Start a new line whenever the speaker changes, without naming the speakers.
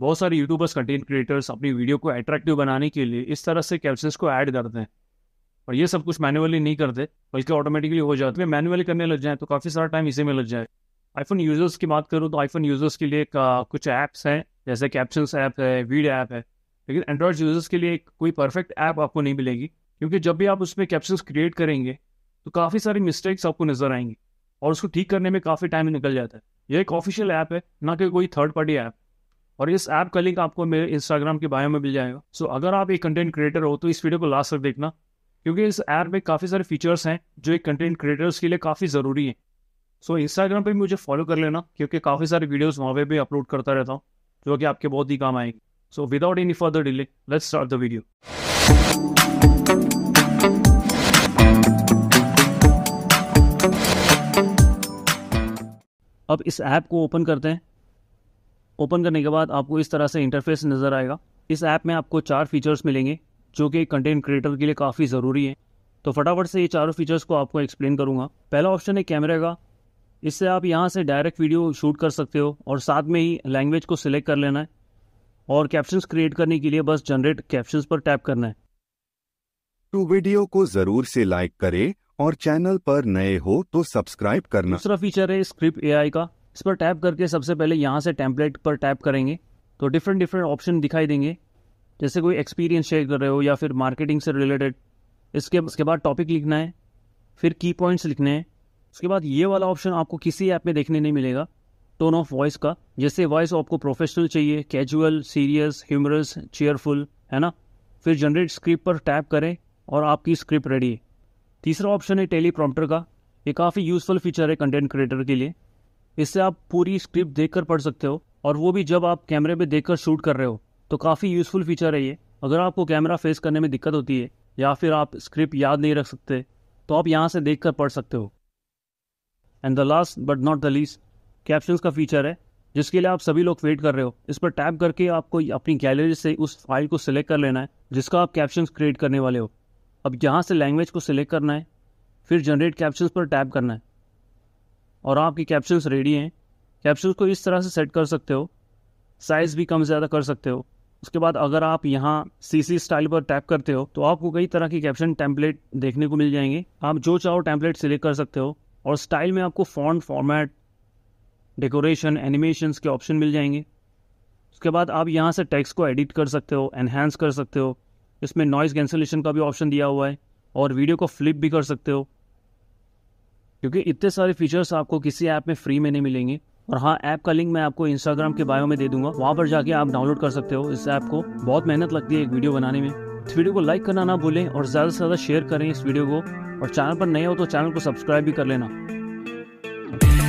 बहुत सारे YouTubers content creators अपनी वीडियो को अट्रैक्टिव बनाने के लिए इस तरह से कैप्शंस को ऐड करते हैं और ये सब कुछ मैनुअली नहीं करते बल्कि ऑटोमेटिकली हो जाते हैं मैनुअली करने लग जाए तो काफ़ी सारा टाइम इसी में लग जाए आईफोन यूज़र्स की बात करूँ तो आईफोन यूज़र्स के लिए कुछ ऐप्स हैं जैसे कैप्शंस ऐप है वीड ऐप है लेकिन एंड्रॉयड यूज़र्स के लिए कोई परफेक्ट ऐप आपको नहीं मिलेगी क्योंकि जब भी आप उसमें कैप्शंस क्रिएट करेंगे तो काफ़ी सारी मिस्टेक्स आपको नज़र आएंगी और उसको ठीक करने में काफ़ी टाइम निकल जाता है यह एक ऑफिशियल ऐप है ना कि कोई थर्ड पार्टी ऐप और इस ऐप का लिंक आपको मेरे इंस्टाग्राम के बायो में मिल जाएगा सो so, अगर आप एक कंटेंट क्रिएटर हो तो इस वीडियो को लास्ट तक देखना क्योंकि इस ऐप में काफ़ी सारे फीचर्स हैं जो एक कंटेंट क्रिएटर्स के लिए काफ़ी ज़रूरी है सो so, इंस्टाग्राम पर भी मुझे फॉलो कर लेना क्योंकि काफ़ी सारे वीडियोज़ वहाँ पर भी अपलोड करता रहता हूँ जो कि आपके बहुत ही काम आएंगे so without any further delay let's start the video अब इस ऐप को ओपन करते हैं ओपन करने के बाद आपको इस तरह से इंटरफेस नज़र आएगा इस ऐप में आपको चार फीचर्स मिलेंगे जो कि कंटेंट क्रिएटर के लिए काफ़ी ज़रूरी है तो फटाफट से ये चारों फीचर्स को आपको एक्सप्लेन करूँगा पहला ऑप्शन है कैमरे का इससे आप यहाँ से डायरेक्ट वीडियो शूट कर सकते हो और साथ में ही लैंग्वेज को सिलेक्ट कर लेना है और कैप्शंस क्रिएट करने के लिए बस जनरेट कैप्शंस पर टैप करना है तो वीडियो को ज़रूर से लाइक करें और चैनल पर नए हो तो सब्सक्राइब करना दूसरा फीचर है स्क्रिप्ट एआई का इस पर टैप करके सबसे पहले यहाँ से टैंपलेट पर टैप करेंगे तो डिफरेंट डिफरेंट ऑप्शन दिखाई देंगे जैसे कोई एक्सपीरियंस शेयर कर रहे हो या फिर मार्केटिंग से रिलेटेड इसके इसके बाद टॉपिक लिखना है फिर की पॉइंट्स लिखने हैं उसके बाद ये वाला ऑप्शन आपको किसी ऐप में देखने नहीं मिलेगा टोन ऑफ वॉइस का जैसे वॉइस आपको प्रोफेशनल चाहिए कैजुअल सीरियस ह्यूमरस चेयरफुल है ना फिर जनरेट स्क्रिप्ट पर टैप करें और आपकी स्क्रिप्ट रेडी है तीसरा ऑप्शन है टेली का ये काफ़ी यूज़फुल फीचर है कंटेंट क्रिएटर के लिए इससे आप पूरी स्क्रिप्ट देखकर पढ़ सकते हो और वो भी जब आप कैमरे में देखकर शूट कर रहे हो तो काफ़ी यूज़फुल फीचर है ये अगर आपको कैमरा फेस करने में दिक्कत होती है या फिर आप स्क्रिप्ट याद नहीं रख सकते तो आप यहाँ से देख कर पढ़ सकते हो and the last but not the least caption का फीचर है जिसके लिए आप सभी लोग वेट कर रहे हो इस पर टैप करके आपको अपनी गैलरी से उस फाइल को सिलेक्ट कर लेना है जिसका आप कैप्शन क्रिएट करने वाले हो अब यहाँ से लैंग्वेज को सिलेक्ट करना है फिर जनरेट कैप्शन पर टैप करना है और आपकी कैप्सूल्स रेडी हैं कैप्सूल को इस तरह से सेट कर सकते हो साइज़ भी कम ज़्यादा कर सकते हो उसके बाद अगर आप यहाँ सी सी स्टाइल पर टैप करते हो तो आपको कई तरह की कैप्शन टैंपलेट देखने को मिल जाएंगे आप जो चाहो टैंपलेट सिलेक्ट कर सकते हो और स्टाइल में आपको फॉन्ट फॉर्मेट डेकोरेशन एनिमेशंस के ऑप्शन मिल जाएंगे उसके बाद आप यहाँ से टेक्स्ट को एडिट कर सकते हो एनहेंस कर सकते हो इसमें नॉइज़ कैंसिलेशन का भी ऑप्शन दिया हुआ है और वीडियो को फ्लिप भी कर सकते हो क्योंकि इतने सारे फीचर्स आपको किसी ऐप में फ्री में नहीं मिलेंगे और हाँ ऐप का लिंक मैं आपको इंस्टाग्राम के बायो में दे दूंगा वहाँ पर जाके आप डाउनलोड कर सकते हो इस ऐप को बहुत मेहनत लगती है एक वीडियो बनाने में इस वीडियो को लाइक करना ना भूलें और ज़्यादा से ज़्यादा शेयर करें इस वीडियो को और चैनल पर नए हो तो चैनल को सब्सक्राइब भी कर लेना